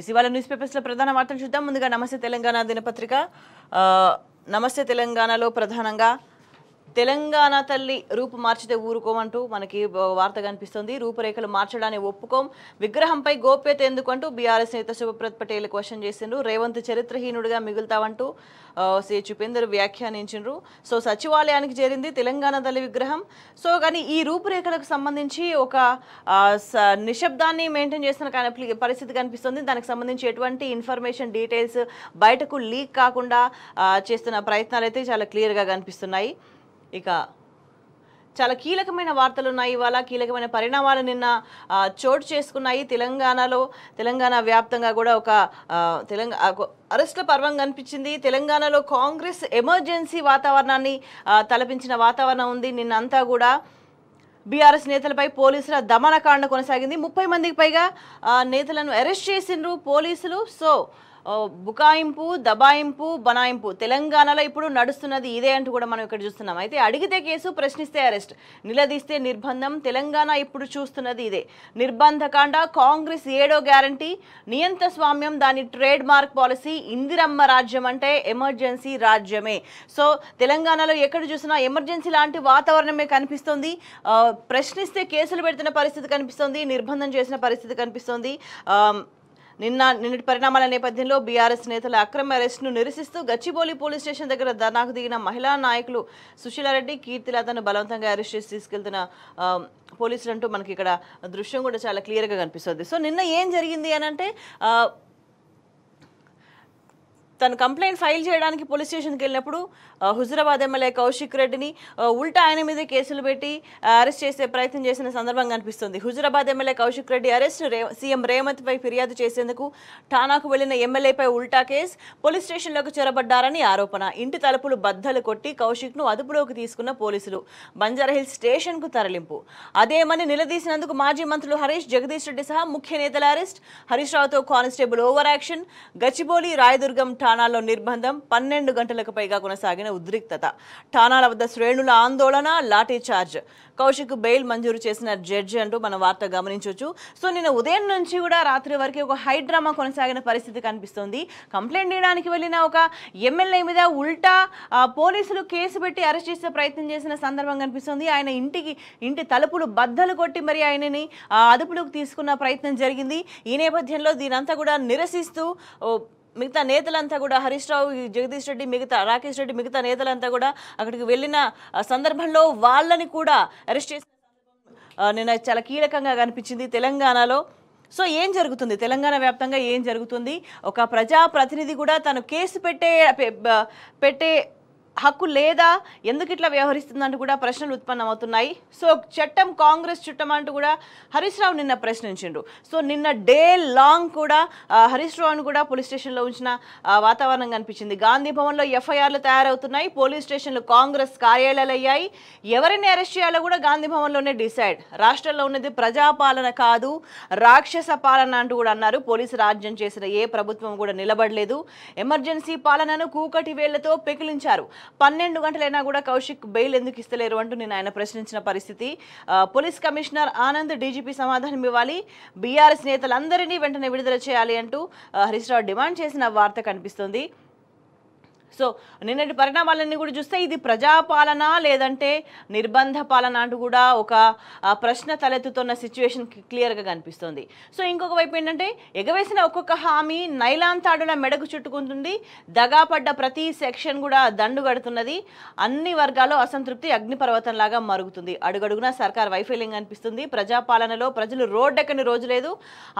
yes ఇవాళ news పేపర్స్లో ప్రధాన వార్తలు చూద్దాం ముందుగా నమస్తే తెలంగాణ దినపత్రిక నమస్తే తెలంగాణలో ప్రధానంగా తెలంగాణ తల్లి రూపు మార్చితే ఊరుకోమంటూ మనకి వార్త కనిపిస్తుంది రూపురేఖలు మార్చడాన్ని ఒప్పుకోం విగ్రహంపై గోప్యత ఎందుకంటూ బీఆర్ఎస్ నేత శుభప్రత్ పటేల్ క్వశ్చన్ చేసిండ్రు రేవంత్ చరిత్రహీనుడిగా మిగులుతావంటూ శ్రీ చూపేందర్ వ్యాఖ్యానించిండ్రు సో సచివాలయానికి చేరింది తెలంగాణ తల్లి విగ్రహం సో కానీ ఈ రూపురేఖలకు సంబంధించి ఒక నిశ్శబ్దాన్ని మెయింటైన్ చేస్తున్న పరిస్థితి కనిపిస్తుంది దానికి సంబంధించి ఎటువంటి ఇన్ఫర్మేషన్ డీటెయిల్స్ బయటకు లీక్ కాకుండా చేస్తున్న ప్రయత్నాలు అయితే చాలా క్లియర్గా కనిపిస్తున్నాయి ఇక చాలా కీలకమైన వార్తలు ఉన్నాయి ఇవాళ కీలకమైన పరిణామాలు నిన్న చోటు చేసుకున్నాయి తెలంగాణలో తెలంగాణ వ్యాప్తంగా కూడా ఒక తెలంగాణ అరెస్టుల పర్వం కనిపించింది తెలంగాణలో కాంగ్రెస్ ఎమర్జెన్సీ వాతావరణాన్ని తలపించిన వాతావరణం ఉంది నిన్నంతా కూడా బీఆర్ఎస్ నేతలపై పోలీసుల దమనకాండ కొనసాగింది ముప్పై మందికి పైగా నేతలను అరెస్ట్ చేసిండ్రు పోలీసులు సో బుకాయింపు దబాయింపు బనాయింపు తెలంగాణలో ఇప్పుడు నడుస్తున్నది ఇదే అంటూ కూడా మనం ఇక్కడ చూస్తున్నాం అయితే అడిగితే కేసు ప్రశ్నిస్తే అరెస్ట్ నిలదీస్తే నిర్బంధం తెలంగాణ ఇప్పుడు చూస్తున్నది ఇదే నిర్బంధకాండ కాంగ్రెస్ ఏడో గ్యారంటీ నియంత స్వామ్యం దాని ట్రేడ్ మార్క్ పాలసీ ఇందిరమ్మ రాజ్యం అంటే ఎమర్జెన్సీ రాజ్యమే సో తెలంగాణలో ఎక్కడ చూసినా ఎమర్జెన్సీ లాంటి వాతావరణమే కనిపిస్తుంది ప్రశ్నిస్తే కేసులు పెడుతున్న పరిస్థితి కనిపిస్తుంది నిర్బంధం చేసిన పరిస్థితి కనిపిస్తుంది నిన్న నిన్నటి పరిణామాల నేపథ్యంలో బీఆర్ఎస్ నేతల అక్రమ అరెస్టును నిరసిస్తూ గచ్చిబౌలి పోలీస్ స్టేషన్ దగ్గర ధర్నాకు దిగిన మహిళా నాయకులు సుశీలారెడ్డి కీర్తిలతను బలవంతంగా అరెస్ట్ చేసి తీసుకెళ్తున్న పోలీసులంటూ మనకి ఇక్కడ దృశ్యం కూడా చాలా క్లియర్గా కనిపిస్తుంది సో నిన్న ఏం జరిగింది అని అంటే తను కంప్లైంట్ ఫైల్ చేయడానికి పోలీస్ స్టేషన్కి వెళ్ళినప్పుడు హుజురాబాద్ ఎమ్మెల్యే కౌశిక్ రెడ్డిని ఉల్టా ఆయన మీద కేసులు పెట్టి అరెస్ట్ చేసే ప్రయత్నం చేసిన సందర్భంగా కనిపిస్తుంది Huzurabad MLA Kaushik Reddy arrest CM రేవంత్పై ఫిర్యాదు చేసేందుకు ఠానాకు వెళ్లిన ఎమ్మెల్యేపై ఉల్టా కేసు పోలీస్ స్టేషన్లోకి చొరబడ్డారని ఆరోపణ ఇంటి తలుపులు బద్దలు కొట్టి కౌశిక్ను అదుపులోకి తీసుకున్న పోలీసులు బంజారాహిల్స్ స్టేషన్కు తరలింపు అదేమని నిలదీసినందుకు మాజీ మంత్రులు హరీష్ జగదీష్ రెడ్డి సహా ముఖ్య నేతల అరెస్ట్ హరీష్ రావుతో constable over action Gachibowli Rayadurgam ఠాణాల్లో నిర్బంధం పన్నెండు గంటలకు పైగా కొనసాగిన ఉద్రిక్తత ఠాణాల వద్ద శ్రేణుల ఆందోళన లాఠీ చార్జ్ కౌశిక్ బెయిల్ మంజూరు చేసిన జడ్జి అంటూ మన వార్త గమనించవచ్చు సో నిన్న ఉదయం నుంచి కూడా రాత్రి వరకు ఒక హైడ్రామా కొనసాగిన పరిస్థితి కనిపిస్తుంది కంప్లైంట్ చేయడానికి వెళ్ళిన ఒక ఎమ్మెల్యే మీద ఉల్టా పోలీసులు కేసు పెట్టి అరెస్ట్ చేసే ప్రయత్నం చేసిన సందర్భం కనిపిస్తుంది ఆయన ఇంటికి ఇంటి తలుపులు బద్దలు కొట్టి మరి ఆయనని అదుపులోకి తీసుకున్న ప్రయత్నం జరిగింది ఈ నేపథ్యంలో దీనంతా కూడా నిరసిస్తూ మిగతా నేతలంతా కూడా హరీష్ రావు జగదీష్ రెడ్డి మిగతా రాకేష్ రెడ్డి మిగతా నేతలంతా కూడా అక్కడికి వెళ్ళిన సందర్భంలో వాళ్ళని కూడా అరెస్ట్ చేసిన నిన్న చాలా కీలకంగా కనిపించింది తెలంగాణలో సో ఏం జరుగుతుంది తెలంగాణ వ్యాప్తంగా ఏం జరుగుతుంది ఒక ప్రజాప్రతినిధి కూడా తను కేసు పెట్టే పెట్టే హక్కు లేదా ఎందుకు ఇట్లా వ్యవహరిస్తుందంటూ కూడా ప్రశ్నలు ఉత్పన్నమవుతున్నాయి సో చట్టం కాంగ్రెస్ చుట్టం అంటూ కూడా హరీష్ రావు నిన్న ప్రశ్నించిండు సో నిన్న డే లాంగ్ కూడా హరీష్ రావును కూడా పోలీస్ స్టేషన్లో ఉంచిన వాతావరణం కనిపించింది గాంధీ భవన్లో ఎఫ్ఐఆర్లు తయారవుతున్నాయి పోలీస్ స్టేషన్లు కాంగ్రెస్ కార్యాలయాలు అయ్యాయి ఎవరిని అరెస్ట్ చేయాలో కూడా గాంధీ భవన్లోనే డిసైడ్ రాష్ట్రంలో ఉన్నది ప్రజాపాలన కాదు రాక్షస పాలన అంటూ కూడా అన్నారు పోలీసు రాజ్యం చేసిన ఏ ప్రభుత్వం కూడా నిలబడలేదు ఎమర్జెన్సీ పాలనను కూకటి వేళ్లతో పెకిలించారు పన్నెండు గంటలైనా కూడా కౌశిక్ బెయిల్ ఎందుకు ఇస్తలేరు అంటూ నేను ఆయన ప్రశ్నించిన పరిస్థితి పోలీస్ కమిషనర్ ఆనంద్ డీజీపీ సమాధానం ఇవ్వాలి బీఆర్ఎస్ నేతలందరినీ వెంటనే విడుదల చేయాలి అంటూ హరీష్ రావు డిమాండ్ చేసిన వార్త కనిపిస్తోంది సో నిన్నటి పరిణామాలన్నీ కూడా చూస్తే ఇది ప్రజాపాలన లేదంటే నిర్బంధ పాలన అంటూ కూడా ఒక ప్రశ్న తలెత్తుతున్న సిచ్యువేషన్ క్లియర్గా కనిపిస్తుంది సో ఇంకొక వైపు ఏంటంటే ఎగవేసిన ఒక్కొక్క హామీ నైలాన్ తాడున మెడకు చుట్టుకుంటుంది దగాపడ్డ ప్రతి సెక్షన్ కూడా దండు కడుతున్నది అన్ని వర్గాలు అసంతృప్తి అగ్నిపర్వతంలాగా మరుగుతుంది అడుగడుగునా సర్కార్ వైఫల్యం కనిపిస్తుంది ప్రజాపాలనలో ప్రజలు రోడ్డెక్కని రోజు లేదు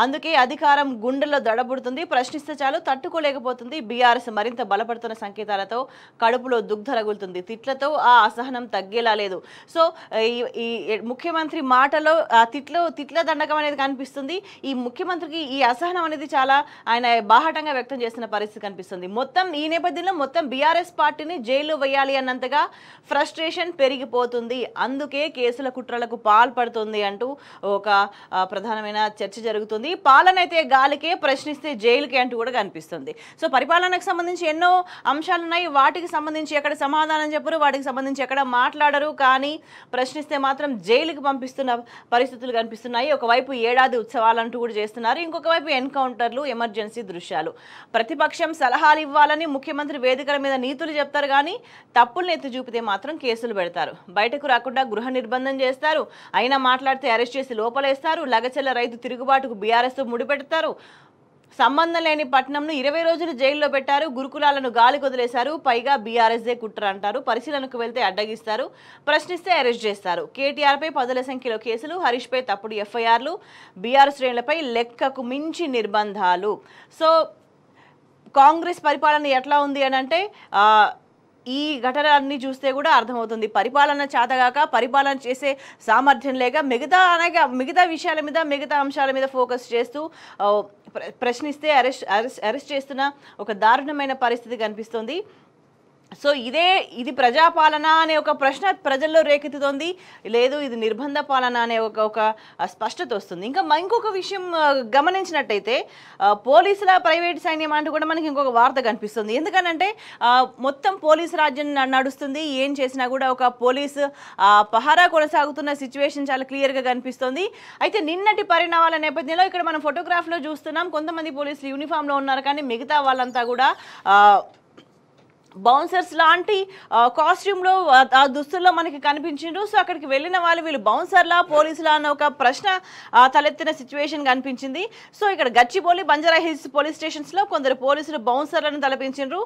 అందుకే అధికారం గుండెల్లో దడబుడుతుంది ప్రశ్నిస్తే చాలు తట్టుకోలేకపోతుంది బీఆర్ఎస్ మరింత బలపడుతున్న సంఖ్య సంకేతాలతో కడుపులో దుగ్ధ రగులుతుంది తిట్లతో ఆ అసహనం తగ్గేలా లేదు సో ఈ ముఖ్యమంత్రి మాటలో ఆ తిట్లు తిట్ల దండకం అనేది కనిపిస్తుంది ఈ ముఖ్యమంత్రికి ఈ అసహనం అనేది చాలా ఆయన బాహటంగా వ్యక్తం చేస్తున్న పరిస్థితి కనిపిస్తుంది మొత్తం ఈ నేపథ్యంలో మొత్తం బీఆర్ఎస్ పార్టీని జైల్లో వేయాలి అన్నంతగా ఫ్రస్ట్రేషన్ పెరిగిపోతుంది అందుకే కేసుల కుట్రలకు పాల్పడుతుంది అంటూ ఒక ప్రధానమైన చర్చ జరుగుతుంది పాలనైతే గాలికే ప్రశ్నిస్తే జైలుకే అంటూ కూడా కనిపిస్తుంది సో పరిపాలనకు సంబంధించి ఎన్నో అంశాలు ఉన్నాయి వాటికి సంబంధించి ఎక్కడ సమాధానం చెప్పరు వాటికి సంబంధించి ఎక్కడ మాట్లాడరు కానీ ప్రశ్నిస్తే మాత్రం జైలుకి పంపిస్తున్న పరిస్థితులు కనిపిస్తున్నాయి ఒకవైపు ఏడాది ఉత్సవాలంటూ కూడా చేస్తున్నారు ఇంకొక వైపు ఎన్కౌంటర్లు ఎమర్జెన్సీ దృశ్యాలు ప్రతిపక్షం సలహాలు ఇవ్వాలని ముఖ్యమంత్రి వేదికల మీద నీతులు చెప్తారు కానీ తప్పులను ఎత్తి చూపితే మాత్రం కేసులు పెడతారు బయటకు రాకుండా గృహ నిర్బంధం చేస్తారు అయినా మాట్లాడితే అరెస్ట్ చేసి లోపలేస్తారు లగచెల్ల రైతు తిరుగుబాటుకు తో ముడిపెడతారు సంబంధం లేని పట్నంను ఇరవై రోజులు జైల్లో పెట్టారు గురుకులాలను గాలి కుదిలేశారు పైగా బీఆర్ఎస్దే కుట్ర అంటారు పరిశీలనకు వెళ్తే అడ్డగిస్తారు ప్రశ్నిస్తే అరెస్ట్ చేస్తారు కేటీఆర్పై పదుల సంఖ్యలో కేసులు హరీష్పై తప్పుడు ఎఫ్ఐఆర్లు బీఆర్ శ్రేణులపై లెక్కకు మించి నిర్బంధాలు సో కాంగ్రెస్ పరిపాలన ఎట్లా ఉంది అని అంటే ఈ ఘటనలన్నీ చూస్తే కూడా అర్థమవుతుంది పరిపాలన చేతగాక పరిపాలన చేసే సామర్థ్యం లేక మిగతా అనగా మిగతా విషయాల మీద మిగతా అంశాల మీద ఫోకస్ చేస్తూ ప్రశ్నిస్తే అరెస్ట్ అరెస్ట్ అరెస్ట్ చేస్తున్న ఒక దారుణమైన పరిస్థితి కనిపిస్తోంది సో ఇదే ఇది ప్రజాపాలన అనే ఒక ప్రశ్న ప్రజల్లో రేకెత్తుతోంది లేదు ఇది నిర్బంధ పాలన అనే ఒక ఒక స్పష్టత వస్తుంది ఇంకా ఇంకొక విషయం గమనించినట్టయితే పోలీసుల ప్రైవేట్ సైన్యం అంటూ కూడా మనకి ఇంకొక వార్త కనిపిస్తుంది ఎందుకనంటే మొత్తం పోలీసు రాజ్యం నడుస్తుంది ఏం చేసినా కూడా ఒక పోలీసు పహారా కొనసాగుతున్న సిచ్యువేషన్ చాలా క్లియర్గా కనిపిస్తుంది అయితే నిన్నటి పరిణామాల నేపథ్యంలో ఇక్కడ మనం ఫోటోగ్రాఫ్లో చూస్తున్నాం కొంతమంది పోలీసులు యూనిఫామ్లో ఉన్నారు కానీ మిగతా వాళ్ళంతా కూడా బౌన్సర్స్ లాంటి కాస్ట్యూమ్లో ఆ దుస్తుల్లో మనకి కనిపించిండ్రు సో అక్కడికి వెళ్ళిన వాళ్ళు వీళ్ళు బౌన్సర్లా పోలీసులా అన్న ఒక ప్రశ్న తలెత్తిన సిచ్యువేషన్ కనిపించింది సో ఇక్కడ గచ్చిబౌలి బంజారా హిల్స్ పోలీస్ స్టేషన్స్లో కొందరు పోలీసులు బౌన్సర్లను తలపించిండ్రు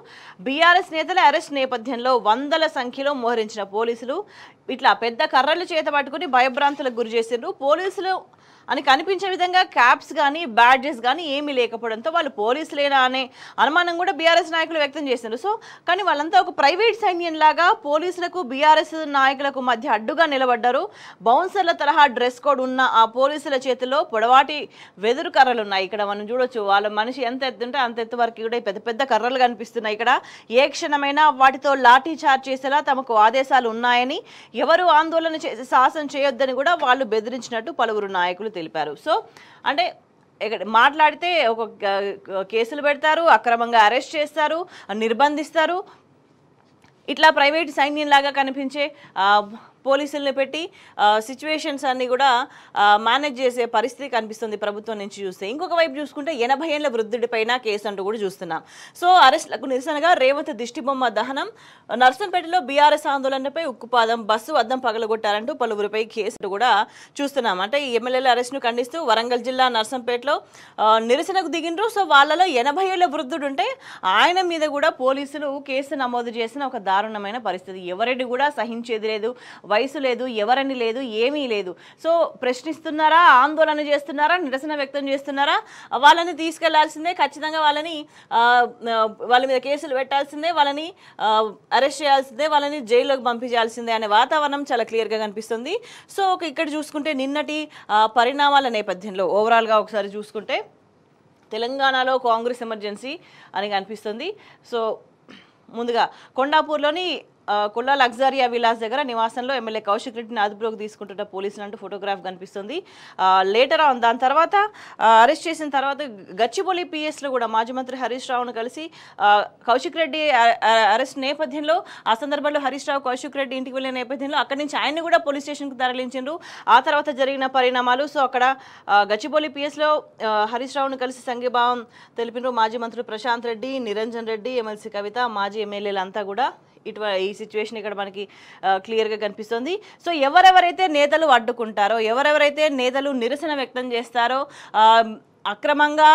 బీఆర్ఎస్ నేతల అరెస్ట్ నేపథ్యంలో వందల సంఖ్యలో మోహరించిన పోలీసులు ఇట్లా పెద్ద కర్రలు చేత పట్టుకుని భయభ్రాంతులకు గురి చేసిండ్రు పోలీసులు అని కనిపించే విధంగా క్యాప్స్ కానీ బ్యాడ్జెస్ కానీ ఏమీ లేకపోవడంతో వాళ్ళు పోలీసులేనా అనే అనుమానం కూడా బీఆర్ఎస్ నాయకులు వ్యక్తం చేశారు సో కానీ వాళ్ళంతా ఒక ప్రైవేట్ సైన్యంలాగా పోలీసులకు బీఆర్ఎస్ నాయకులకు మధ్య అడ్డుగా నిలబడ్డారు బౌన్సర్ల తరహా డ్రెస్ కోడ్ ఉన్న ఆ పోలీసుల చేతిలో పొడవాటి వెదురు కర్రలు ఉన్నాయి ఇక్కడ మనం చూడొచ్చు వాళ్ళ మనిషి ఎంత ఎత్తు ఉంటే అంత ఎత్తు వరకు కూడా పెద్ద పెద్ద కర్రలు కనిపిస్తున్నాయి ఇక్కడ ఏ క్షణమైనా వాటితో లాఠీ చార్జ్ చేసేలా తమకు ఆదేశాలు ఉన్నాయని ఎవరు ఆందోళన చేసి సాహసం చేయొద్దని కూడా వాళ్ళు బెదిరించినట్టు పలువురు నాయకులు తెలిపారు సో అంటే మాట్లాడితే ఒక కేసులు పెడతారు అక్రమంగా అరెస్ట్ చేస్తారు నిర్బంధిస్తారు ఇట్లా ప్రైవేట్ సైన్యంలాగా కనిపించే పోలీసుల్ని పెట్టి సిచ్యువేషన్స్ అన్నీ కూడా మేనేజ్ చేసే పరిస్థితి కనిపిస్తుంది ప్రభుత్వం నుంచి చూస్తే ఇంకొక వైపు చూసుకుంటే ఎనభై ఏళ్ల వృద్ధుడిపైన కేసు అంటూ కూడా చూస్తున్నాం సో అరెస్ట్లకు నిరసనగా రేవంత్ దిష్టిబొమ్మ దహనం నర్సంపేటలో బీఆర్ఎస్ ఆందోళనపై ఉక్కుపాదం బస్సు అద్దం పగలగొట్టారంటూ పలువురిపై కేసులు కూడా చూస్తున్నాం అంటే ఈ ఎమ్మెల్యేల అరెస్ట్ను ఖండిస్తూ వరంగల్ జిల్లా నర్సంపేటలో నిరసనకు దిగిండ్రు సో వాళ్ళలో ఎనభై ఏళ్ళ వృద్ధుడు ఉంటే ఆయన మీద కూడా పోలీసులు కేసు నమోదు చేసిన ఒక దారుణమైన పరిస్థితి ఎవరెడ్డి కూడా సహించేది లేదు వయసు లేదు ఎవరని లేదు ఏమీ లేదు సో ప్రశ్నిస్తున్నారా ఆందోళన చేస్తున్నారా నిరసన వ్యక్తం చేస్తున్నారా వాళ్ళని తీసుకెళ్లాల్సిందే ఖచ్చితంగా వాళ్ళని వాళ్ళ మీద కేసులు పెట్టాల్సిందే వాళ్ళని అరెస్ట్ చేయాల్సిందే వాళ్ళని జైల్లోకి పంపించాల్సిందే అనే వాతావరణం చాలా క్లియర్గా కనిపిస్తుంది సో ఇక్కడ చూసుకుంటే నిన్నటి పరిణామాల నేపథ్యంలో ఓవరాల్గా ఒకసారి చూసుకుంటే తెలంగాణలో కాంగ్రెస్ ఎమర్జెన్సీ అని కనిపిస్తుంది సో ముందుగా కొండాపూర్లోని కుల్లా లగ్జారియా విలాస్ దగ్గర నివాసంలో ఎమ్మెల్యే కౌశిక్ రెడ్డిని అదుపులోకి తీసుకుంటున్న పోలీసులు అంటూ ఫోటోగ్రాఫ్ కనిపిస్తుంది లేటర్ ఆన్ దాని తర్వాత అరెస్ట్ చేసిన తర్వాత గచ్చిబొలి పిఎస్లో కూడా మాజీ మంత్రి హరీష్ రావును కలిసి కౌశిక్ రెడ్డి అరెస్ట్ నేపథ్యంలో ఆ సందర్భంలో హరీష్ రావు కౌశిక్ రెడ్డి ఇంటికి వెళ్ళిన నేపథ్యంలో అక్కడి నుంచి ఆయన్ని కూడా పోలీస్ స్టేషన్కి తరలించారు ఆ తర్వాత జరిగిన పరిణామాలు సో అక్కడ గచ్చిబొలి పిఎస్లో హరీష్ రావును కలిసి సంఘీభావం తెలిపినారు మాజీ మంత్రులు ప్రశాంత్ రెడ్డి నిరంజన్ రెడ్డి ఎమ్మెల్సీ కవిత మాజీ ఎమ్మెల్యేలంతా కూడా ఇటు ఈ సిచ్యువేషన్ ఇక్కడ మనకి క్లియర్గా కనిపిస్తుంది సో ఎవరెవరైతే నేతలు అడ్డుకుంటారో ఎవరెవరైతే నేతలు నిరసన వ్యక్తం చేస్తారో అక్రమంగా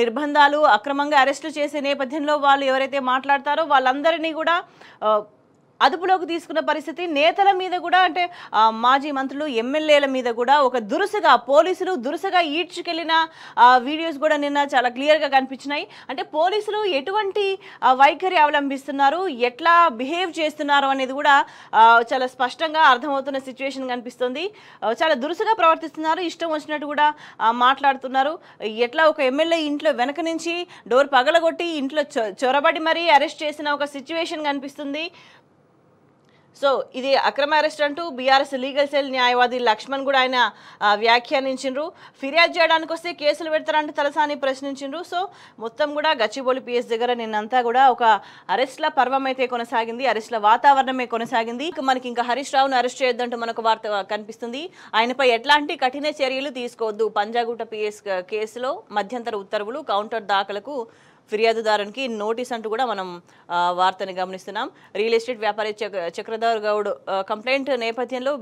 నిర్బంధాలు అక్రమంగా అరెస్టులు చేసే నేపథ్యంలో వాళ్ళు ఎవరైతే మాట్లాడతారో వాళ్ళందరినీ కూడా అదుపులోకి తీసుకున్న పరిస్థితి నేతల మీద కూడా అంటే మాజీ మంత్రులు ఎమ్మెల్యేల మీద కూడా ఒక దురుసగా పోలీసులు దురుసగా ఈడ్చుకెళ్ళిన వీడియోస్ కూడా నిన్న చాలా క్లియర్గా కనిపించినాయి అంటే పోలీసులు ఎటువంటి వైఖరి అవలంబిస్తున్నారు ఎట్లా బిహేవ్ చేస్తున్నారు అనేది కూడా చాలా స్పష్టంగా అర్థమవుతున్న సిచ్యువేషన్ కనిపిస్తుంది చాలా దురుసుగా ప్రవర్తిస్తున్నారు ఇష్టం వచ్చినట్టు కూడా మాట్లాడుతున్నారు ఎట్లా ఒక ఎమ్మెల్యే ఇంట్లో వెనక నుంచి డోర్ పగలగొట్టి ఇంట్లో చొరబడి మరీ అరెస్ట్ చేసిన ఒక సిచ్యువేషన్ కనిపిస్తుంది సో ఇది అక్రమ అరెస్ట్ అంటూ బీఆర్ఎస్ లీగల్ సెల్ న్యాయవాది లక్ష్మణ్ కూడా ఆయన వ్యాఖ్యానించిండ్రు ఫిర్యాదు చేయడానికి వస్తే కేసులు పెడతారంటే తలసాని ప్రశ్నించిండ్రు సో మొత్తం కూడా గచ్చిబౌలి పిఎస్ దగ్గర నిన్నంతా కూడా ఒక అరెస్ట్ల పర్వం అయితే కొనసాగింది అరెస్ట్ల వాతావరణమే కొనసాగింది మనకి ఇంకా హరీష్ రావును అరెస్ట్ చేయొద్దంటూ మనకు వార్త కనిపిస్తుంది ఆయనపై ఎట్లాంటి కఠిన చర్యలు తీసుకోవద్దు పంజాగుట్ట పిఎస్ కేసులో మధ్యంతర ఉత్తర్వులు కౌంటర్ దాఖలకు ఫిర్యాదుదారునికి నోటీస్ అంటూ కూడా మనం వార్తని గమనిస్తున్నాం రియల్ ఎస్టేట్ వ్యాపారి చక్రధర్ గౌడ్ కంప్లైంట్ నేపథ్యంలో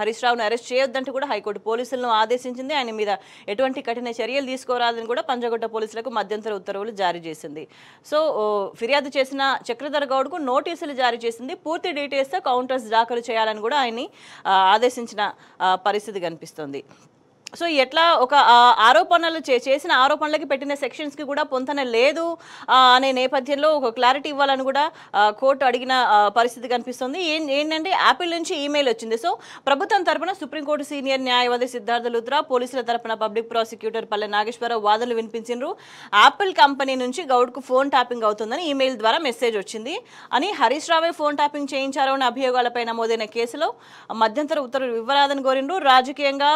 హరీష్ రావును అరెస్ట్ చేయొద్దంటూ కూడా హైకోర్టు పోలీసులను ఆదేశించింది ఆయన మీద ఎటువంటి కఠిన చర్యలు తీసుకోరాదని కూడా పంజగొట్ట పోలీసులకు మధ్యంతర ఉత్తర్వులు జారీ చేసింది సో ఫిర్యాదు చేసిన చక్రధర్ గౌడ్కు నోటీసులు జారీ చేసింది పూర్తి డీటెయిల్స్తో కౌంటర్స్ దాఖలు చేయాలని కూడా ఆయన్ని ఆదేశించిన పరిస్థితి కనిపిస్తుంది సో ఎట్లా ఒక ఆరోపణలు చేసిన ఆరోపణలకి పెట్టిన సెక్షన్స్కి కూడా పొంతన లేదు అనే నేపథ్యంలో ఒక క్లారిటీ ఇవ్వాలని కూడా కోర్టు అడిగిన పరిస్థితి కనిపిస్తుంది ఏంటంటే యాపిల్ నుంచి ఈమెయిల్ వచ్చింది సో ప్రభుత్వం తరపున సుప్రీంకోర్టు సీనియర్ న్యాయవాది సిద్ధార్థ లుద్రా పోలీసుల తరపున పబ్లిక్ ప్రాసిక్యూటర్ పల్లె నాగేశ్వరరావు వాదనలు వినిపించినారు యాపిల్ కంపెనీ నుంచి గౌడ్కు ఫోన్ ట్యాపింగ్ అవుతుందని ఈమెయిల్ ద్వారా మెసేజ్ వచ్చింది అని హరీష్ రావే ఫోన్ ట్యాపింగ్ చేయించారో అనే అభియోగాలపై నమోదైన కేసులో మధ్యంతర ఉత్తర్వులు ఇవ్వరాదని కోరిండ్రు రాజకీయంగా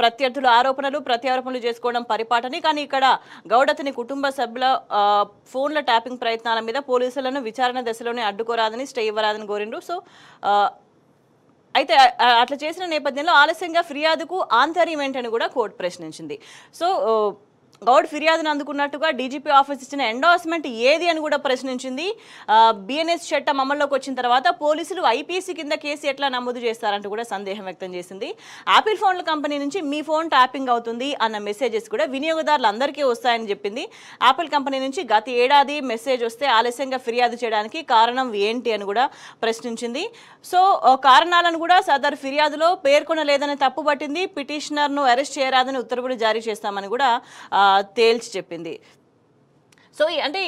ప్రత్యర్థులు ఆరోపణలు ప్రత్యారోపణలు చేసుకోవడం పరిపాటని కానీ ఇక్కడ గౌడతని కుటుంబ సభ్యుల ఫోన్ల ట్యాపింగ్ ప్రయత్నాల మీద పోలీసులను విచారణ దశలోనే అడ్డుకోరాదని స్టే ఇవ్వరాదని కోరిండ్రు సో అయితే అట్లా చేసిన నేపథ్యంలో ఆలస్యంగా ఫిర్యాదుకు ఆంతర్యం ఏంటని కూడా కోర్టు ప్రశ్నించింది సో గౌడ్ ఫిర్యాదును అందుకున్నట్టుగా డీజీపీ ఆఫీస్ ఇచ్చిన ఎండోర్స్మెంట్ ఏది అని కూడా ప్రశ్నించింది బిఎన్ఎస్ చట్టం అమల్లోకి వచ్చిన తర్వాత పోలీసులు ఐపీసీ కింద కేసు ఎట్లా నమోదు చేస్తారంటూ కూడా సందేహం వ్యక్తం చేసింది యాపిల్ ఫోన్ల కంపెనీ నుంచి మీ ఫోన్ ట్యాపింగ్ అవుతుంది అన్న మెసేజెస్ కూడా వినియోగదారులందరికీ వస్తాయని చెప్పింది యాపిల్ కంపెనీ నుంచి గత ఏడాది మెసేజ్ వస్తే ఆలస్యంగా ఫిర్యాదు చేయడానికి కారణం ఏంటి అని కూడా ప్రశ్నించింది సో కారణాలను కూడా సదర్ ఫిర్యాదులో పేర్కొనలేదని పట్టింది పిటిషనర్ను అరెస్ట్ చేయరాదని ఉత్తర్వులు జారీ చేస్తామని కూడా తేల్చి చెప్పింది సో అంటే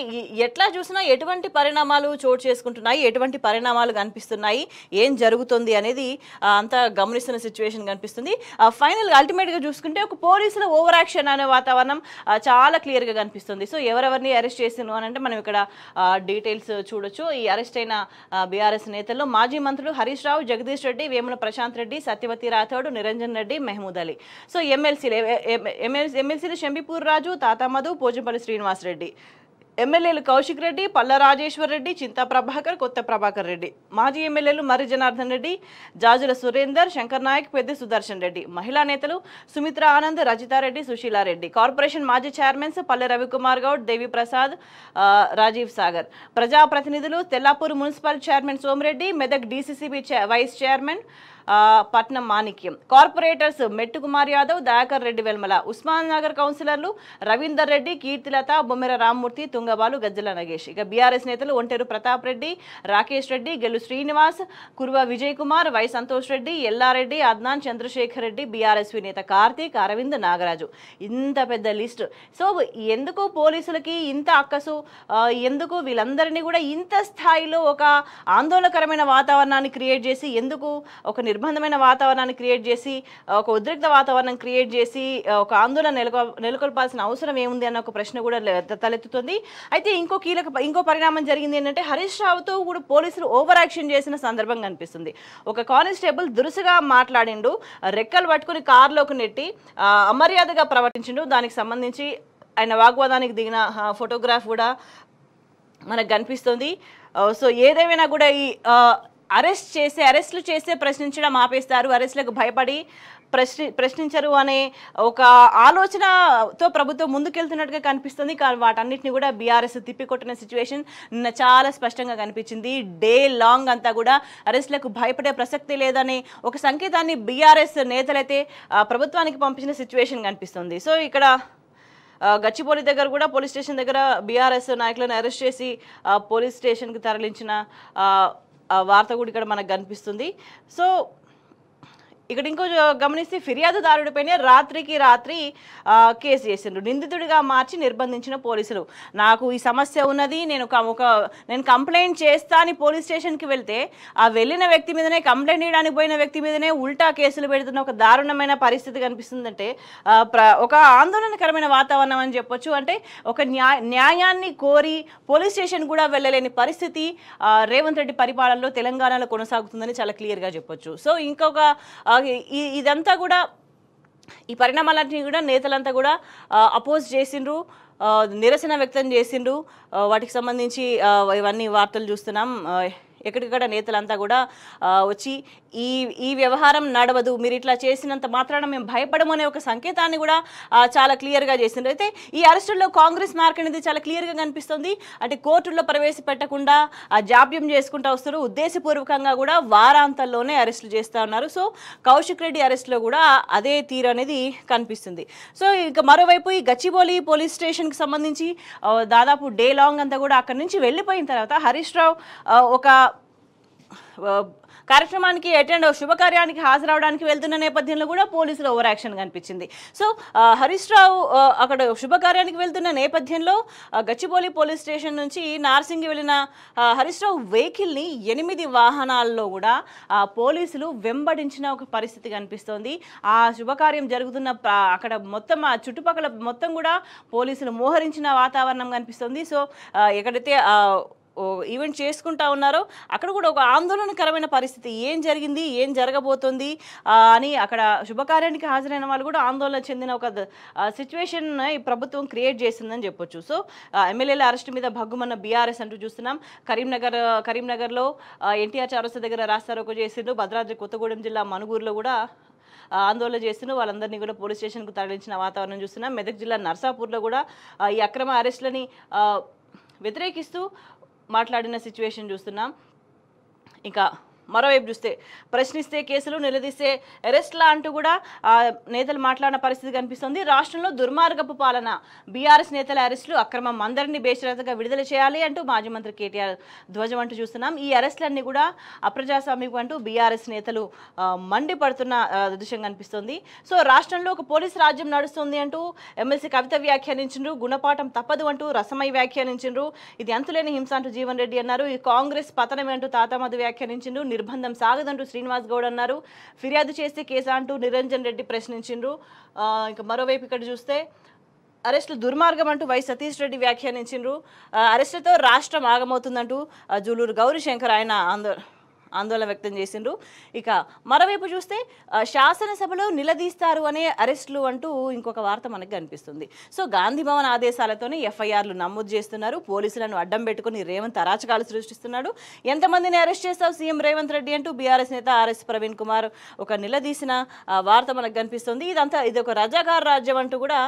ఎట్లా చూసినా ఎటువంటి పరిణామాలు చోటు చేసుకుంటున్నాయి ఎటువంటి పరిణామాలు కనిపిస్తున్నాయి ఏం జరుగుతుంది అనేది అంతా గమనిస్తున్న సిచ్యువేషన్ కనిపిస్తుంది ఫైనల్గా అల్టిమేట్గా చూసుకుంటే ఒక పోలీసుల ఓవర్ యాక్షన్ అనే వాతావరణం చాలా క్లియర్గా కనిపిస్తుంది సో ఎవరెవరిని అరెస్ట్ చేసిను అని అంటే మనం ఇక్కడ డీటెయిల్స్ చూడొచ్చు ఈ అరెస్ట్ అయిన బీఆర్ఎస్ నేతల్లో మాజీ మంత్రులు హరీష్ రావు జగదీష్ రెడ్డి వేముల ప్రశాంత్ రెడ్డి సత్యవతి రాథోడ్ నిరంజన్ రెడ్డి మెహమూద్ అలీ సో ఎమ్మెల్సీలు ఎమ్మెల్సీలు షంబిపూర్ రాజు తాతామధు శ్రీనివాస్ రెడ్డి ఎమ్మెల్యేలు కౌశిక్ రెడ్డి పల్ల రాజేశ్వర్ రెడ్డి చింతా ప్రభాకర్ కొత్త ప్రభాకర్ రెడ్డి మాజీ ఎమ్మెల్యేలు మర్రి జనార్దన్ రెడ్డి జాజుల సురేందర్ శంకర్ నాయక్ పెద్ద సుదర్శన్ రెడ్డి మహిళా నేతలు సుమిత్ర ఆనంద్ రజితారెడ్డి సుశీలారెడ్డి కార్పొరేషన్ మాజీ చైర్మన్స్ పల్లె రవికుమార్ గౌడ్ దేవిప్రసాద్ రాజీవ్ సాగర్ ప్రజాప్రతినిధులు Tellapur municipal chairman Somireddy Medak DCCB vice chairman Patnam Manikyam corporators Mettukumar Yadav Dayakar Reddy Velmala Osman Nagar కౌన్సిలర్లు రవీందర్ రెడ్డి కీర్తిలత బొమ్మెర రామ్మూర్తి తుంగబాలు గజ్జల నగేష్ ఇక బీఆర్ఎస్ నేతలు ఒంటేరు ప్రతాప్ రెడ్డి రాకేష్ రెడ్డి గెలు శ్రీనివాస్ కుర్వ విజయ్ కుమార్ వై సంతోష్ రెడ్డి ఎల్లారెడ్డి అద్నాన్ చంద్రశేఖర్ రెడ్డి బీఆర్ఎస్వి నేత కార్తీక్ అరవింద్ నాగరాజు ఇంత పెద్ద లిస్ట్ సో ఎందుకు పోలీసులకి ఇంత అక్కసు ఎందుకు వీళ్ళందరినీ కూడా ఇంత స్థాయిలో ఒక ఆందోళనకరమైన వాతావరణాన్ని క్రియేట్ చేసి ఎందుకు ఒక నిర్మ నిర్బంధమైన వాతావరణాన్ని క్రియేట్ చేసి ఒక ఉద్రిక్త వాతావరణం క్రియేట్ చేసి ఒక ఆందోళన నెలకొ నెలకొల్పాల్సిన అవసరం ఏముంది అన్న ఒక ప్రశ్న కూడా తలెత్తుతుంది అయితే ఇంకో కీలక ఇంకో పరిణామం జరిగింది ఏంటంటే హరీష్ రావుతో కూడా పోలీసులు ఓవర్ యాక్షన్ చేసిన సందర్భం కనిపిస్తుంది ఒక కానిస్టేబుల్ దురుసుగా మాట్లాడిండు రెక్కలు పట్టుకుని కారులోకి నెట్టి అమర్యాదగా ప్రవర్తించిండు దానికి సంబంధించి ఆయన వాగ్వాదానికి దిగిన ఫోటోగ్రాఫ్ కూడా మనకు కనిపిస్తుంది సో ఏదేమైనా కూడా ఈ అరెస్ట్ చేసే అరెస్టులు చేసే ప్రశ్నించడం ఆపేస్తారు అరెస్టులకు భయపడి ప్రశ్ని ప్రశ్నించరు అనే ఒక ఆలోచనతో ప్రభుత్వం ముందుకెళ్తున్నట్టుగా కనిపిస్తుంది కానీ వాటన్నిటిని కూడా బీఆర్ఎస్ తిప్పికొట్టిన సిచ్యువేషన్ చాలా స్పష్టంగా కనిపించింది డే లాంగ్ అంతా కూడా అరెస్టులకు భయపడే ప్రసక్తి లేదని ఒక సంకేతాన్ని బీఆర్ఎస్ నేతలైతే ప్రభుత్వానికి పంపించిన సిచ్యువేషన్ కనిపిస్తుంది సో ఇక్కడ గచ్చిపోలి దగ్గర కూడా పోలీస్ స్టేషన్ దగ్గర బీఆర్ఎస్ నాయకులను అరెస్ట్ చేసి పోలీస్ స్టేషన్కి తరలించిన వార్త కూడా ఇక్కడ మనకు కనిపిస్తుంది సో ఇక్కడ ఇంకో గమనిస్తే ఫిర్యాదుదారుడిపైనే రాత్రికి రాత్రి కేసు చేసిండ్రు నిందితుడిగా మార్చి నిర్బంధించిన పోలీసులు నాకు ఈ సమస్య ఉన్నది నేను ఒక నేను కంప్లైంట్ చేస్తా అని పోలీస్ స్టేషన్కి వెళ్తే ఆ వెళ్ళిన వ్యక్తి మీదనే కంప్లైంట్ ఇవ్వడానికి పోయిన వ్యక్తి మీదనే ఉల్టా కేసులు పెడుతున్న ఒక దారుణమైన పరిస్థితి కనిపిస్తుందంటే ఒక ఆందోళనకరమైన వాతావరణం అని చెప్పొచ్చు అంటే ఒక న్యాయ న్యాయాన్ని కోరి పోలీస్ స్టేషన్ కూడా వెళ్ళలేని పరిస్థితి రేవంత్ రెడ్డి పరిపాలనలో తెలంగాణలో కొనసాగుతుందని చాలా క్లియర్గా చెప్పొచ్చు సో ఇంకొక ఇదంతా కూడా ఈ పరిణామాలన్నీ కూడా నేతలంతా కూడా అపోజ్ చేసిండ్రు నిరసన వ్యక్తం చేసిండ్రు వాటికి సంబంధించి ఇవన్నీ వార్తలు చూస్తున్నాం ఎక్కడికక్కడ నేతలంతా కూడా వచ్చి ఈ ఈ వ్యవహారం నడవదు మీరు ఇట్లా చేసినంత మాత్రాన మేము భయపడము అనే ఒక సంకేతాన్ని కూడా చాలా క్లియర్గా చేసినారు అయితే ఈ అరెస్టుల్లో కాంగ్రెస్ మార్క్ అనేది చాలా క్లియర్గా కనిపిస్తుంది అంటే కోర్టుల్లో ప్రవేశపెట్టకుండా జాప్యం చేసుకుంటూ వస్తారు ఉద్దేశపూర్వకంగా కూడా వారాంతాల్లోనే అరెస్టులు చేస్తూ ఉన్నారు సో కౌశిక్ రెడ్డి అరెస్టులో కూడా అదే తీరు అనేది కనిపిస్తుంది సో ఇంకా మరోవైపు ఈ గచ్చిబౌలి పోలీస్ స్టేషన్కి సంబంధించి దాదాపు డే లాంగ్ అంతా కూడా అక్కడి నుంచి వెళ్ళిపోయిన తర్వాత హరీష్ రావు ఒక కార్యక్రమానికి అటెండ్ శుభకార్యానికి హాజరవడానికి వెళ్తున్న నేపథ్యంలో కూడా పోలీసులు ఓవర్ యాక్షన్ కనిపించింది సో హరీష్ రావు అక్కడ శుభకార్యానికి వెళ్తున్న నేపథ్యంలో గచ్చిబౌలి పోలీస్ స్టేషన్ నుంచి నార్సింగి వెళ్ళిన హరీష్ రావు వెహికల్ని ఎనిమిది వాహనాల్లో కూడా పోలీసులు వెంబడించిన ఒక పరిస్థితి కనిపిస్తోంది ఆ శుభకార్యం జరుగుతున్న అక్కడ మొత్తం ఆ చుట్టుపక్కల మొత్తం కూడా పోలీసులు మోహరించిన వాతావరణం కనిపిస్తుంది సో ఎక్కడైతే ఈవెంట్ చేసుకుంటా ఉన్నారో అక్కడ కూడా ఒక ఆందోళనకరమైన పరిస్థితి ఏం జరిగింది ఏం జరగబోతుంది అని అక్కడ శుభకార్యానికి హాజరైన వాళ్ళు కూడా ఆందోళన చెందిన ఒక సిచ్యువేషన్ ఈ ప్రభుత్వం క్రియేట్ చేసిందని చెప్పొచ్చు సో ఎమ్మెల్యేల అరెస్ట్ మీద భగ్గుమన్న బీఆర్ఎస్ అంటూ చూస్తున్నాం కరీంనగర్ కరీంనగర్లో ఎన్టీఆర్ చారోస దగ్గర రాస్తారోకో చేసిండ్రు భద్రాద్రి కొత్తగూడెం జిల్లా మనుగూరులో కూడా ఆందోళన చేస్తున్నారు వాళ్ళందరినీ కూడా పోలీస్ స్టేషన్కు తరలించిన వాతావరణం చూస్తున్నాం మెదక్ జిల్లా నర్సాపూర్లో కూడా ఈ అక్రమ అరెస్టులని వ్యతిరేకిస్తూ మాట్లాడిన సిచ్యువేషన్ చూస్తున్నాం ఇంకా మరోవైపు చూస్తే ప్రశ్నిస్తే కేసులు నిలదీస్తే అరెస్ట్లా అంటూ కూడా నేతలు మాట్లాడిన పరిస్థితి కనిపిస్తుంది రాష్ట్రంలో దుర్మార్గపు పాలన బీఆర్ఎస్ నేతల అరెస్టులు అక్రమం అందరినీ బేషరతగా విడుదల చేయాలి అంటూ మాజీ మంత్రి కేటీఆర్ ధ్వజం అంటూ చూస్తున్నాం ఈ అరెస్టులన్నీ కూడా అప్రజాస్వామ్యం అంటూ బీఆర్ఎస్ నేతలు మండిపడుతున్న దృశ్యం కనిపిస్తుంది సో రాష్ట్రంలో ఒక పోలీస్ రాజ్యం నడుస్తుంది అంటూ ఎమ్మెల్సీ కవిత వ్యాఖ్యానించు గుణపాఠం తప్పదు అంటూ రసమై వ్యాఖ్యానించు ఇది అంతులేని హింస అంటూ జీవన్ రెడ్డి అన్నారు ఈ కాంగ్రెస్ పతనం అంటూ తాతామధు వ్యాఖ్యానించు నిర్బంధం సాగదంటూ శ్రీనివాస్ గౌడ్ అన్నారు ఫిర్యాదు చేస్తే కేసు అంటూ నిరంజన్ రెడ్డి ప్రశ్నించిండ్రు ఇంకా మరోవైపు ఇక్కడ చూస్తే అరెస్టులు దుర్మార్గం అంటూ వై సతీష్ రెడ్డి వ్యాఖ్యానించిండ్రు అరెస్టులతో రాష్ట్రం ఆగమవుతుందంటూ జూలూరు గౌరీశంకర్ ఆయన ఆందోళన ఆందోళన వ్యక్తం చేసిండ్రు ఇక మరోవైపు చూస్తే శాసనసభలో నిలదీస్తారు అనే అరెస్టులు అంటూ ఇంకొక వార్త మనకు కనిపిస్తుంది సో గాంధీ భవన్ ఆదేశాలతోనే ఎఫ్ఐఆర్లు నమోదు చేస్తున్నారు పోలీసులను అడ్డం పెట్టుకుని రేవంత్ అరాచకాలు సృష్టిస్తున్నాడు ఎంతమందిని అరెస్ట్ చేస్తావు సీఎం రేవంత్ రెడ్డి అంటూ బీఆర్ఎస్ నేత ఆర్ఎస్ ప్రవీణ్ కుమార్ ఒక నిలదీసిన వార్త మనకు కనిపిస్తుంది ఇదంతా ఇది ఒక రజాకార్ రాజ్యం అంటూ కూడా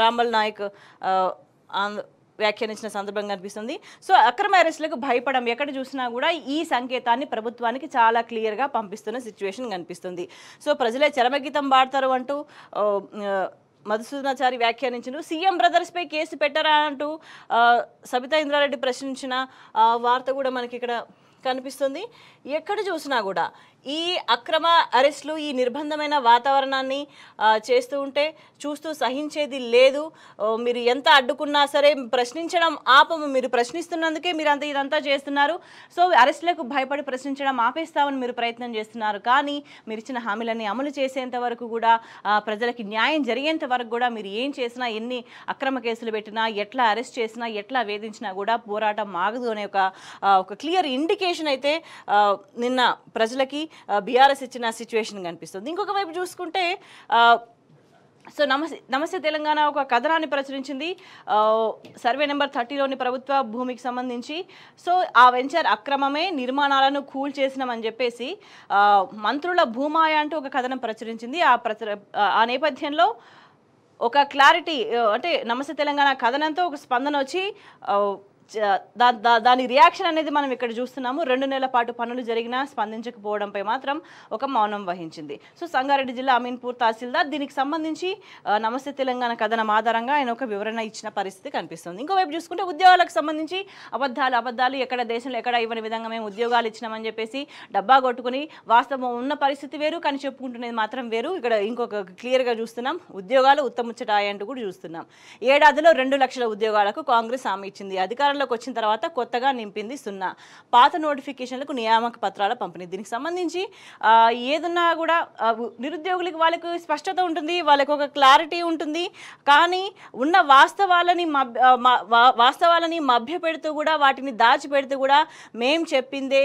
రామల్ నాయక్ వ్యాఖ్యానించిన సందర్భం కనిపిస్తుంది సో అక్రమ అరెస్టులకు భయపడం ఎక్కడ చూసినా కూడా ఈ సంకేతాన్ని ప్రభుత్వానికి చాలా క్లియర్గా పంపిస్తున్న సిచ్యువేషన్ కనిపిస్తుంది సో ప్రజలే చరమగీతం పాడతారు అంటూ మధుసూదనాచారి వ్యాఖ్యానించిన సీఎం బ్రదర్స్పై కేసు పెట్టరా అంటూ సబితా ఇంద్రారెడ్డి ప్రశ్నించిన వార్త కూడా మనకి ఇక్కడ కనిపిస్తుంది ఎక్కడ చూసినా కూడా ఈ అక్రమ అరెస్టులు ఈ నిర్బంధమైన వాతావరణాన్ని చేస్తూ ఉంటే చూస్తూ సహించేది లేదు మీరు ఎంత అడ్డుకున్నా సరే ప్రశ్నించడం ఆపము మీరు ప్రశ్నిస్తున్నందుకే మీరు అంత ఇదంతా చేస్తున్నారు సో అరెస్టులకు భయపడి ప్రశ్నించడం ఆపేస్తామని మీరు ప్రయత్నం చేస్తున్నారు కానీ మీరు ఇచ్చిన హామీలన్నీ అమలు చేసేంత వరకు కూడా ప్రజలకి న్యాయం జరిగేంత వరకు కూడా మీరు ఏం చేసినా ఎన్ని అక్రమ కేసులు పెట్టినా ఎట్లా అరెస్ట్ చేసినా ఎట్లా వేధించినా కూడా పోరాటం ఆగదు అనే ఒక ఒక క్లియర్ ఇండికేషన్ అయితే నిన్న ప్రజలకి బీఆర్ఎస్ ఇచ్చిన సిచ్యువేషన్ కనిపిస్తుంది ఇంకొక వైపు చూసుకుంటే సో నమస్తే నమస్తే తెలంగాణ ఒక కథనాన్ని ప్రచురించింది సర్వే నెంబర్ థర్టీలోని ప్రభుత్వ భూమికి సంబంధించి సో ఆ వెంచర్ అక్రమమే నిర్మాణాలను కూల్ చేసినామని చెప్పేసి మంత్రుల భూమాయ అంటూ ఒక కథనం ప్రచురించింది ఆ ప్రచుర ఆ నేపథ్యంలో ఒక క్లారిటీ అంటే నమస్తే తెలంగాణ కథనంతో ఒక స్పందన వచ్చి దాని రియాక్షన్ అనేది మనం ఇక్కడ చూస్తున్నాము రెండు నెలల పాటు పనులు జరిగినా స్పందించకపోవడంపై మాత్రం ఒక మౌనం వహించింది సో సంగారెడ్డి జిల్లా అమీన్పూర్ తహసీల్దార్ దీనికి సంబంధించి నమస్తే తెలంగాణ కథనం ఆధారంగా ఆయన ఒక వివరణ ఇచ్చిన పరిస్థితి కనిపిస్తుంది ఇంకోవైపు చూసుకుంటే ఉద్యోగాలకు సంబంధించి అబద్ధాలు అబద్ధాలు ఎక్కడ దేశంలో ఎక్కడ ఇవ్వని విధంగా మేము ఉద్యోగాలు ఇచ్చినామని చెప్పేసి డబ్బా కొట్టుకుని వాస్తవం ఉన్న పరిస్థితి వేరు కానీ చెప్పుకుంటున్నది మాత్రం వేరు ఇక్కడ ఇంకొక క్లియర్గా చూస్తున్నాం ఉద్యోగాలు ఉత్తముచ్చటాయంటూ కూడా చూస్తున్నాం ఏడాదిలో రెండు లక్షల ఉద్యోగాలకు కాంగ్రెస్ హామీ ఇచ్చింది అధికారంలో అధికారంలోకి వచ్చిన తర్వాత కొత్తగా నింపింది సున్నా పాత నోటిఫికేషన్లకు నియామక పత్రాల పంపిణీ దీనికి సంబంధించి ఏదన్నా కూడా నిరుద్యోగులకు వాళ్ళకు స్పష్టత ఉంటుంది వాళ్ళకు ఒక క్లారిటీ ఉంటుంది కానీ ఉన్న వాస్తవాలని వాస్తవాలని మభ్య పెడుతూ కూడా వాటిని దాచిపెడుతూ కూడా మేం చెప్పిందే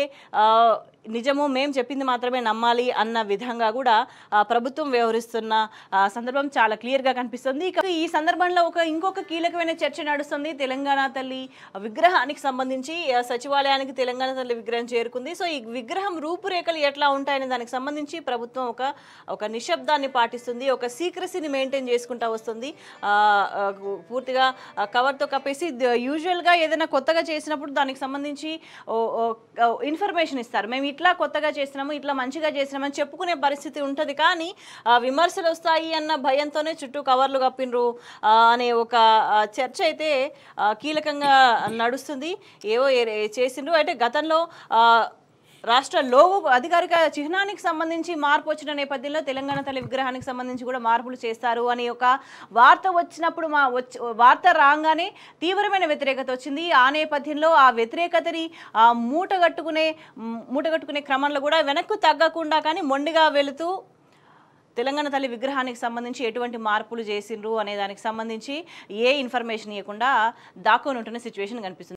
నిజము మేము చెప్పింది మాత్రమే నమ్మాలి అన్న విధంగా కూడా ప్రభుత్వం వ్యవహరిస్తున్న సందర్భం చాలా క్లియర్గా కనిపిస్తుంది ఇక ఈ సందర్భంలో ఒక ఇంకొక కీలకమైన చర్చ నడుస్తుంది తెలంగాణ తల్లి విగ్రహానికి సంబంధించి సచివాలయానికి తెలంగాణ తల్లి విగ్రహం చేరుకుంది సో ఈ విగ్రహం రూపురేఖలు ఎట్లా ఉంటాయనే దానికి సంబంధించి ప్రభుత్వం ఒక ఒక నిశ్శబ్దాన్ని పాటిస్తుంది ఒక సీక్రసీని మెయింటైన్ చేసుకుంటా వస్తుంది పూర్తిగా కవర్తో కప్పేసి యూజువల్గా ఏదైనా కొత్తగా చేసినప్పుడు దానికి సంబంధించి ఇన్ఫర్మేషన్ ఇస్తారు మేము ఇట్లా కొత్తగా చేసినాము ఇట్లా మంచిగా చేసినామని చెప్పుకునే పరిస్థితి ఉంటుంది కానీ విమర్శలు వస్తాయి అన్న భయంతోనే చుట్టూ కవర్లు కప్పినరు అనే ఒక చర్చ అయితే కీలకంగా నడుస్తుంది ఏవో చేసిండ్రు అయితే గతంలో రాష్ట్ర లోగో అధికారిక చిహ్నానికి సంబంధించి మార్పు వచ్చిన నేపథ్యంలో తెలంగాణ తల్లి విగ్రహానికి సంబంధించి కూడా మార్పులు చేస్తారు అనే ఒక వార్త వచ్చినప్పుడు మా వార్త రాగానే తీవ్రమైన వ్యతిరేకత వచ్చింది ఆ నేపథ్యంలో ఆ వ్యతిరేకతని మూటగట్టుకునే మూటగట్టుకునే క్రమంలో కూడా వెనక్కు తగ్గకుండా కానీ మొండిగా వెళుతూ తెలంగాణ తల్లి విగ్రహానికి సంబంధించి ఎటువంటి మార్పులు చేసిండ్రు అనే దానికి సంబంధించి ఏ ఇన్ఫర్మేషన్ ఇవ్వకుండా దాక్కుని ఉంటున్న సిచ్యువేషన్ కనిపిస్తుంది